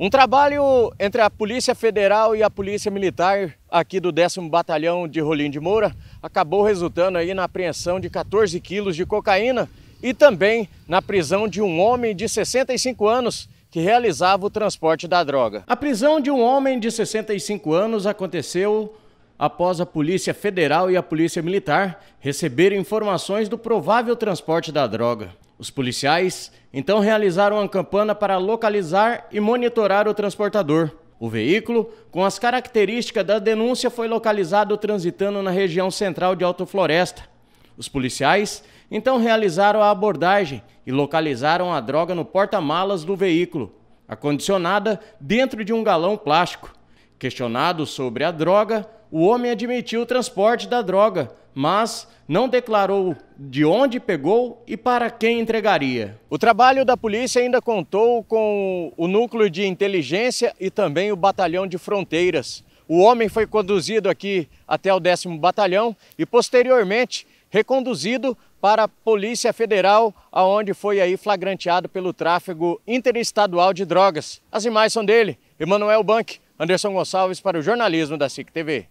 Um trabalho entre a Polícia Federal e a Polícia Militar aqui do 10 Batalhão de Rolim de Moura acabou resultando aí na apreensão de 14 quilos de cocaína e também na prisão de um homem de 65 anos que realizava o transporte da droga. A prisão de um homem de 65 anos aconteceu após a Polícia Federal e a Polícia Militar receberem informações do provável transporte da droga. Os policiais então realizaram uma campana para localizar e monitorar o transportador. O veículo, com as características da denúncia, foi localizado transitando na região central de Alto Floresta. Os policiais então realizaram a abordagem e localizaram a droga no porta-malas do veículo, acondicionada dentro de um galão plástico. Questionado sobre a droga, o homem admitiu o transporte da droga, mas não declarou de onde pegou e para quem entregaria. O trabalho da polícia ainda contou com o núcleo de inteligência e também o batalhão de fronteiras. O homem foi conduzido aqui até o 10 Batalhão e posteriormente reconduzido para a Polícia Federal, aonde foi aí flagranteado pelo tráfego interestadual de drogas. As imagens são dele, Emanuel Bank, Anderson Gonçalves para o jornalismo da SIC TV.